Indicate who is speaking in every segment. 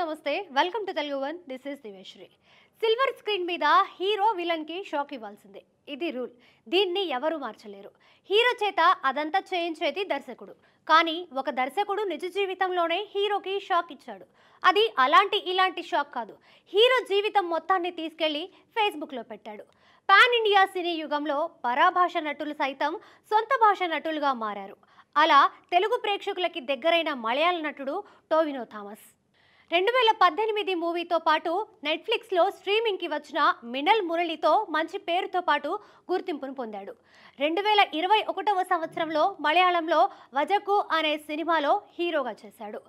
Speaker 1: నమస్తే welcome to Telugu one this is Diveshri silver screen మీద hero విలన్కి షాక్ ఇవ్వాల్సిందే ఇది రూల్ దీన్ని ఎవరు మార్చలేరు హీరో చేత అదంతా చేయించేది దర్శకుడు కానీ ఒక దర్శకుడు నిజ జీవితంలోనే హీరోకి షాక్ ఇచ్చాడు అది అలాంటి ఇలాంటి షాక్ కాదు హీరో జీవితం మొత్తాన్ని తీసుకెళ్లి ఫేస్బుక్లో పెట్టాడు పాన్ ఇండియా సినీ యుగంలో పరాభాష నటులు సైతం సొంత భాష నటులుగా మారారు అలా తెలుగు ప్రేక్షకులకి దగ్గరైన మలయాళ నటుడు టోవినో థామస్ రెండు వేల పద్దెనిమిది మూవీతో పాటు నెట్ఫ్లిక్స్లో స్ట్రీమింగ్కి వచ్చిన మినల్ మురళితో మంచి పేరుతో పాటు గుర్తింపును పొందాడు రెండు వేల ఇరవై ఒకటవ సంవత్సరంలో మలయాళంలో వజకు అనే సినిమాలో హీరోగా చేశాడు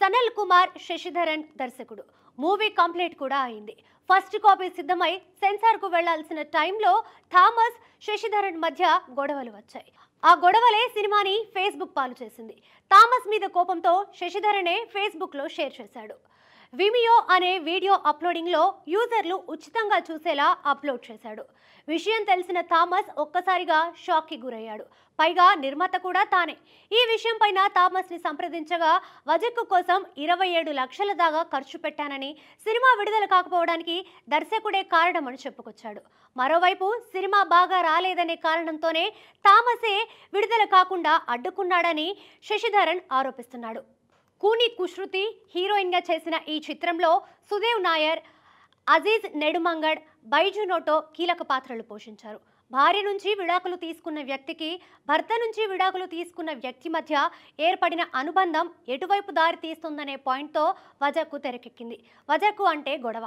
Speaker 1: సనల్ కుమార్ శశిధరన్ దర్శకుడు మూవీ కంప్లీట్ కూడా అయింది ఫస్ట్ కాపీ సిద్ధమై సెన్సార్కు వెళ్లాల్సిన టైంలో థామస్ శశిధరన్ మధ్య గొడవలు వచ్చాయి ఆ గొడవలే సినిమాని ఫేస్బుక్ పాలు చేసింది థామస్ మీద కోపంతో శశిధరనే ఫేస్బుక్లో షేర్ చేశాడు విమియో అనే వీడియో అప్లోడింగ్లో యూజర్లు ఉచితంగా చూసేలా అప్లోడ్ చేశాడు విషయం తెలిసిన థామస్ ఒక్కసారిగా షాక్కి గురయ్యాడు పైగా నిర్మాత కూడా తానే ఈ విషయం పైన థామస్ని సంప్రదించగా వజక్కు కోసం ఇరవై ఏడు లక్షల దాకా ఖర్చు పెట్టానని సినిమా విడుదల కాకపోవడానికి దర్శకుడే కారణమని చెప్పుకొచ్చాడు మరోవైపు సినిమా బాగా రాలేదనే కారణంతోనే థామసే విడుదల కాకుండా అడ్డుకున్నాడని శశిధరన్ ఆరోపిస్తున్నాడు కూని కుశ్రుతి హీరోయిన్గా చేసిన ఈ చిత్రంలో సుదేవ్ నాయర్ అజీజ్ నెడుమంగడ్ బైజు నోటో కీలక పాత్రలు పోషించారు భార్య నుంచి విడాకులు తీసుకున్న వ్యక్తికి భర్త నుంచి విడాకులు తీసుకున్న వ్యక్తి మధ్య ఏర్పడిన అనుబంధం ఎటువైపు దారి తీస్తుందనే పాయింట్తో వజకు తెరకెక్కింది వజకు అంటే గొడవ